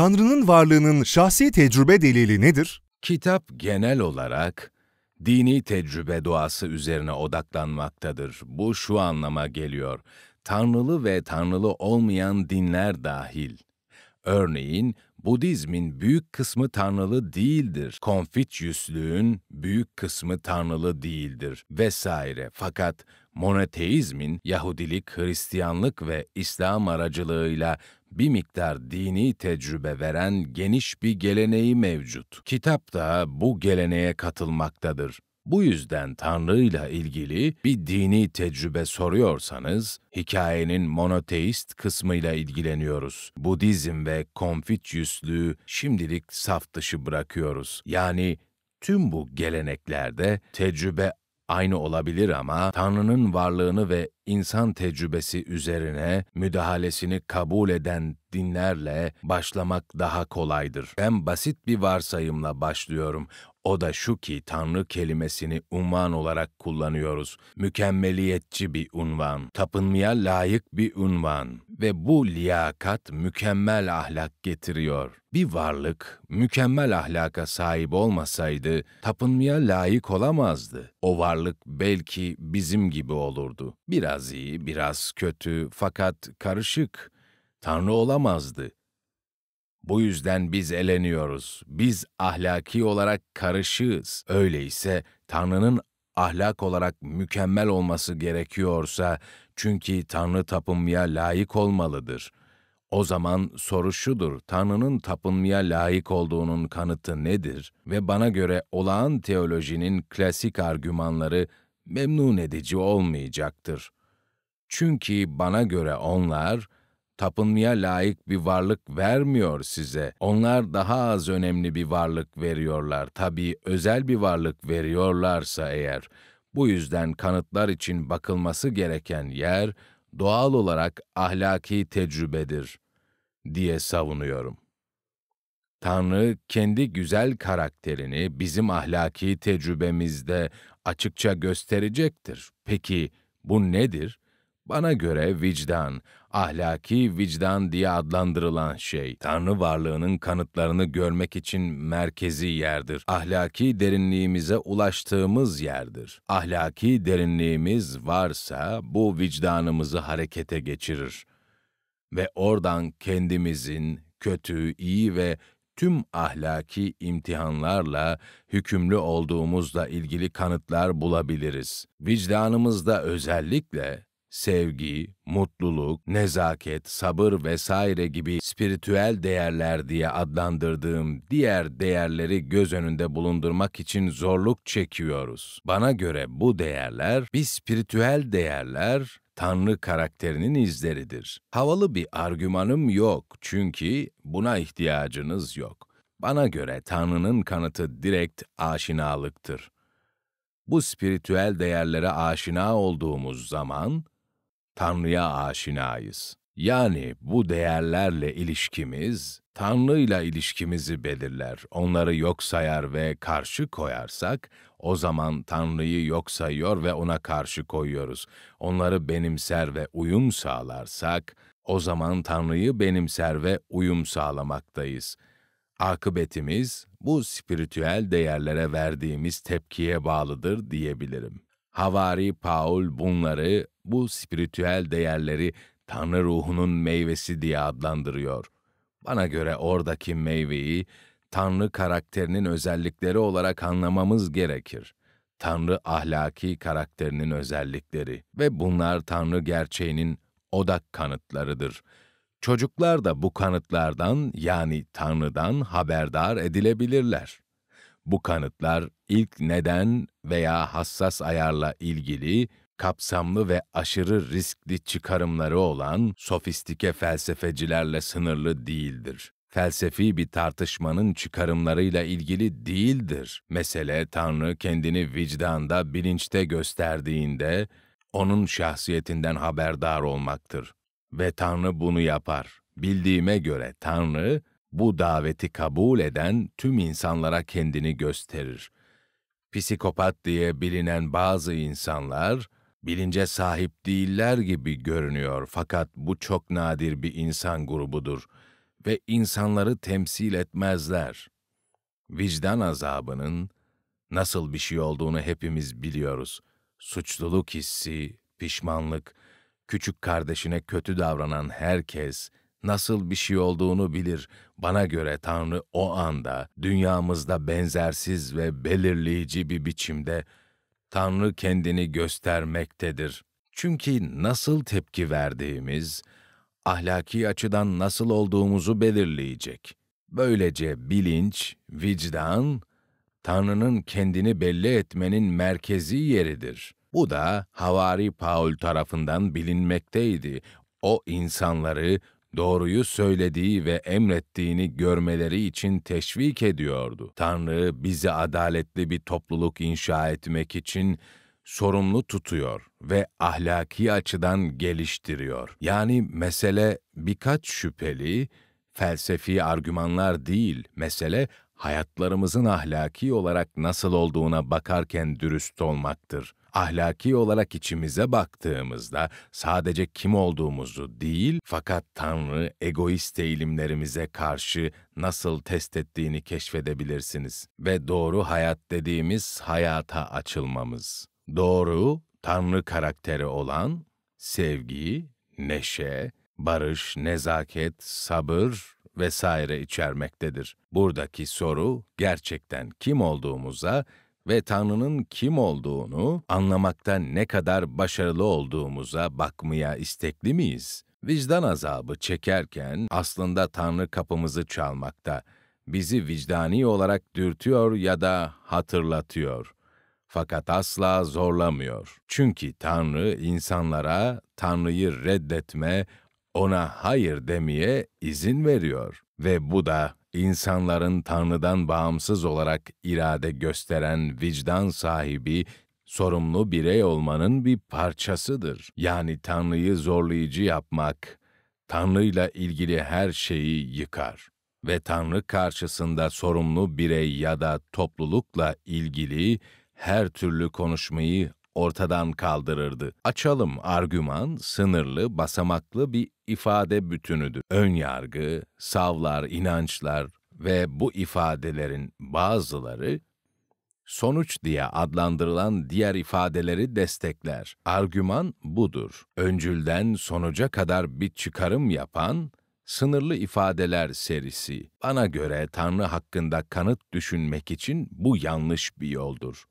Tanrı'nın varlığının şahsi tecrübe delili nedir? Kitap genel olarak dini tecrübe doğası üzerine odaklanmaktadır. Bu şu anlama geliyor. Tanrılı ve tanrılı olmayan dinler dahil. Örneğin Budizmin büyük kısmı tanrılı değildir. Konfüçyüslüğün büyük kısmı tanrılı değildir vesaire. Fakat monoteizmin Yahudilik, Hristiyanlık ve İslam aracılığıyla bir miktar dini tecrübe veren geniş bir geleneği mevcut. Kitap da bu geleneğe katılmaktadır. Bu yüzden Tanrı'yla ilgili bir dini tecrübe soruyorsanız, hikayenin monoteist kısmıyla ilgileniyoruz. Budizm ve Konfüçyüslüğü şimdilik saf dışı bırakıyoruz. Yani tüm bu geleneklerde tecrübe aynı olabilir ama Tanrı'nın varlığını ve insan tecrübesi üzerine müdahalesini kabul eden dinlerle başlamak daha kolaydır. Ben basit bir varsayımla başlıyorum. O da şu ki Tanrı kelimesini unvan olarak kullanıyoruz. Mükemmeliyetçi bir unvan, tapınmaya layık bir unvan ve bu liyakat mükemmel ahlak getiriyor. Bir varlık mükemmel ahlaka sahip olmasaydı tapınmaya layık olamazdı. O varlık belki bizim gibi olurdu. Biraz iyi, biraz kötü fakat karışık. Tanrı olamazdı. Bu yüzden biz eleniyoruz. Biz ahlaki olarak karışığız. Öyleyse Tanrı'nın ahlak olarak mükemmel olması gerekiyorsa çünkü Tanrı tapınmaya layık olmalıdır. O zaman soru şudur, Tanrı'nın tapınmaya layık olduğunun kanıtı nedir? Ve bana göre olağan teolojinin klasik argümanları memnun edici olmayacaktır. Çünkü bana göre onlar, tapınmaya layık bir varlık vermiyor size. Onlar daha az önemli bir varlık veriyorlar. Tabii özel bir varlık veriyorlarsa eğer. Bu yüzden kanıtlar için bakılması gereken yer doğal olarak ahlaki tecrübedir diye savunuyorum. Tanrı kendi güzel karakterini bizim ahlaki tecrübemizde açıkça gösterecektir. Peki bu nedir? Bana göre vicdan, ahlaki vicdan diye adlandırılan şey, Tanrı varlığının kanıtlarını görmek için merkezi yerdir. Ahlaki derinliğimize ulaştığımız yerdir. Ahlaki derinliğimiz varsa bu vicdanımızı harekete geçirir. Ve oradan kendimizin kötü, iyi ve tüm ahlaki imtihanlarla hükümlü olduğumuzla ilgili kanıtlar bulabiliriz. Vicdanımızda özellikle sevgi, mutluluk, nezaket, sabır vesaire gibi spiritüel değerler diye adlandırdığım diğer değerleri göz önünde bulundurmak için zorluk çekiyoruz. Bana göre bu değerler, bir spiritüel değerler, Tanrı karakterinin izleridir. Havalı bir argümanım yok çünkü buna ihtiyacınız yok. Bana göre Tanrı'nın kanıtı direkt aşinalıktır. Bu spiritüel değerlere aşina olduğumuz zaman, Tanrı'ya aşinayız. Yani bu değerlerle ilişkimiz, Tanrı'yla ilişkimizi belirler. Onları yok sayar ve karşı koyarsak, o zaman Tanrı'yı yok sayıyor ve ona karşı koyuyoruz. Onları benimser ve uyum sağlarsak, o zaman Tanrı'yı benimser ve uyum sağlamaktayız. Akıbetimiz bu spiritüel değerlere verdiğimiz tepkiye bağlıdır diyebilirim. Havari Paul bunları, bu spiritüel değerleri Tanrı ruhunun meyvesi diye adlandırıyor. Bana göre oradaki meyveyi Tanrı karakterinin özellikleri olarak anlamamız gerekir. Tanrı ahlaki karakterinin özellikleri ve bunlar Tanrı gerçeğinin odak kanıtlarıdır. Çocuklar da bu kanıtlardan yani Tanrı'dan haberdar edilebilirler. Bu kanıtlar ilk neden veya hassas ayarla ilgili kapsamlı ve aşırı riskli çıkarımları olan sofistike felsefecilerle sınırlı değildir. Felsefi bir tartışmanın çıkarımlarıyla ilgili değildir. Mesele Tanrı kendini vicdanda, bilinçte gösterdiğinde onun şahsiyetinden haberdar olmaktır. Ve Tanrı bunu yapar. Bildiğime göre Tanrı bu daveti kabul eden tüm insanlara kendini gösterir. Psikopat diye bilinen bazı insanlar bilince sahip değiller gibi görünüyor fakat bu çok nadir bir insan grubudur ve insanları temsil etmezler. Vicdan azabının nasıl bir şey olduğunu hepimiz biliyoruz. Suçluluk hissi, pişmanlık, küçük kardeşine kötü davranan herkes nasıl bir şey olduğunu bilir. Bana göre Tanrı o anda dünyamızda benzersiz ve belirleyici bir biçimde Tanrı kendini göstermektedir. Çünkü nasıl tepki verdiğimiz, ahlaki açıdan nasıl olduğumuzu belirleyecek. Böylece bilinç, vicdan, Tanrı'nın kendini belli etmenin merkezi yeridir. Bu da Havari Paul tarafından bilinmekteydi. O insanları doğruyu söylediği ve emrettiğini görmeleri için teşvik ediyordu. Tanrı bizi adaletli bir topluluk inşa etmek için sorumlu tutuyor ve ahlaki açıdan geliştiriyor. Yani mesele birkaç şüpheli, felsefi argümanlar değil, mesele hayatlarımızın ahlaki olarak nasıl olduğuna bakarken dürüst olmaktır ahlaki olarak içimize baktığımızda sadece kim olduğumuzu değil fakat Tanrı egoist eğilimlerimize karşı nasıl test ettiğini keşfedebilirsiniz ve doğru hayat dediğimiz hayata açılmamız. Doğru, Tanrı karakteri olan sevgi, neşe, barış, nezaket, sabır vesaire içermektedir. Buradaki soru gerçekten kim olduğumuza ve Tanrı'nın kim olduğunu anlamakta ne kadar başarılı olduğumuza bakmaya istekli miyiz? Vicdan azabı çekerken aslında Tanrı kapımızı çalmakta, bizi vicdani olarak dürtüyor ya da hatırlatıyor. Fakat asla zorlamıyor. Çünkü Tanrı insanlara Tanrı'yı reddetme, ona hayır demeye izin veriyor ve bu da insanların Tanrı'dan bağımsız olarak irade gösteren vicdan sahibi, sorumlu birey olmanın bir parçasıdır. Yani Tanrı'yı zorlayıcı yapmak, Tanrı'yla ilgili her şeyi yıkar ve Tanrı karşısında sorumlu birey ya da toplulukla ilgili her türlü konuşmayı ortadan kaldırırdı. Açalım argüman sınırlı, basamaklı bir ifade bütünüdür. Ön yargı, savlar, inançlar ve bu ifadelerin bazıları sonuç diye adlandırılan diğer ifadeleri destekler. Argüman budur. Öncülden sonuca kadar bir çıkarım yapan Sınırlı ifadeler serisi. Bana göre Tanrı hakkında kanıt düşünmek için bu yanlış bir yoldur.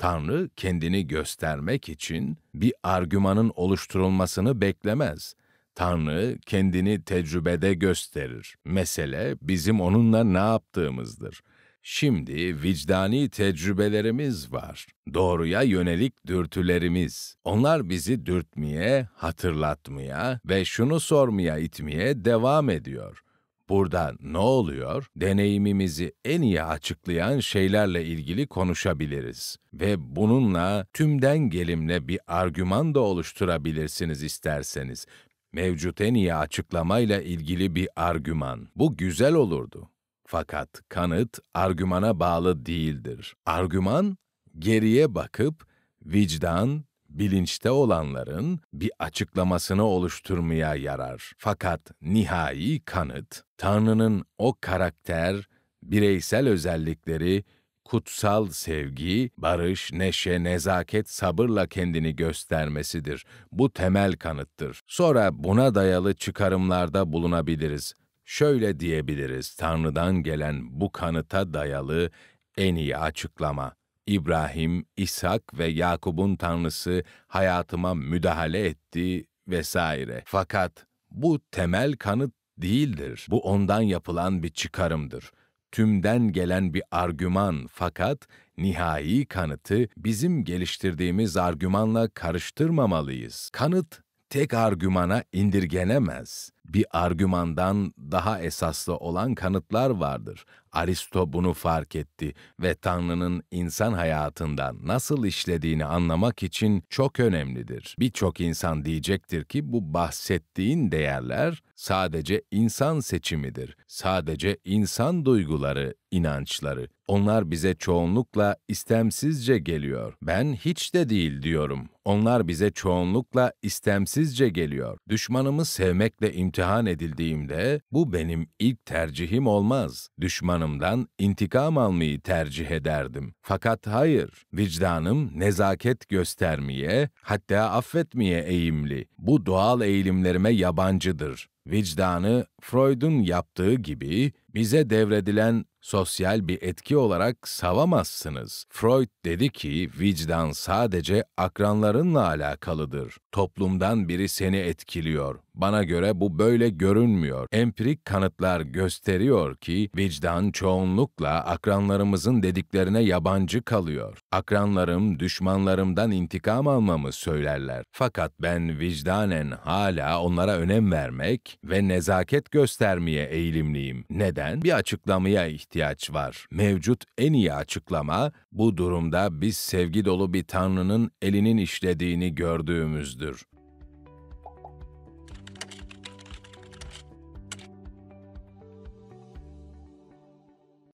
Tanrı kendini göstermek için bir argümanın oluşturulmasını beklemez. Tanrı kendini tecrübede gösterir. Mesele bizim onunla ne yaptığımızdır. Şimdi vicdani tecrübelerimiz var. Doğruya yönelik dürtülerimiz. Onlar bizi dürtmeye, hatırlatmaya ve şunu sormaya itmeye devam ediyor. Burada ne oluyor? Deneyimimizi en iyi açıklayan şeylerle ilgili konuşabiliriz ve bununla tümden gelimle bir argüman da oluşturabilirsiniz isterseniz. Mevcut en iyi açıklamayla ilgili bir argüman. Bu güzel olurdu. Fakat kanıt argümana bağlı değildir. Argüman geriye bakıp vicdan, bilinçte olanların bir açıklamasını oluşturmaya yarar. Fakat nihai kanıt, Tanrı'nın o karakter, bireysel özellikleri, kutsal sevgi, barış, neşe, nezaket, sabırla kendini göstermesidir. Bu temel kanıttır. Sonra buna dayalı çıkarımlarda bulunabiliriz. Şöyle diyebiliriz, Tanrı'dan gelen bu kanıta dayalı en iyi açıklama. İbrahim, İshak ve Yakub'un tanrısı hayatıma müdahale etti vesaire. Fakat bu temel kanıt değildir. Bu ondan yapılan bir çıkarımdır. Tümden gelen bir argüman fakat nihai kanıtı bizim geliştirdiğimiz argümanla karıştırmamalıyız. Kanıt tek argümana indirgenemez bir argümandan daha esaslı olan kanıtlar vardır. Aristo bunu fark etti ve Tanrı'nın insan hayatında nasıl işlediğini anlamak için çok önemlidir. Birçok insan diyecektir ki bu bahsettiğin değerler sadece insan seçimidir, sadece insan duyguları, inançları, onlar bize çoğunlukla istemsizce geliyor. Ben hiç de değil diyorum. Onlar bize çoğunlukla istemsizce geliyor. Düşmanımı sevmekle imtihan edildiğimde bu benim ilk tercihim olmaz. Düşmanımdan intikam almayı tercih ederdim. Fakat hayır, vicdanım nezaket göstermeye, hatta affetmeye eğimli. Bu doğal eğilimlerime yabancıdır vicdanı Freud'un yaptığı gibi bize devredilen sosyal bir etki olarak savamazsınız. Freud dedi ki vicdan sadece akranlarınla alakalıdır. Toplumdan biri seni etkiliyor. Bana göre bu böyle görünmüyor. Empirik kanıtlar gösteriyor ki vicdan çoğunlukla akranlarımızın dediklerine yabancı kalıyor. Akranlarım düşmanlarımdan intikam almamı söylerler. Fakat ben vicdanen hala onlara önem vermek ve nezaket göstermeye eğilimliyim. Neden? Bir açıklamaya ihtiyaç ihtiyaç var. Mevcut en iyi açıklama bu durumda biz sevgi dolu bir Tanrı'nın elinin işlediğini gördüğümüzdür.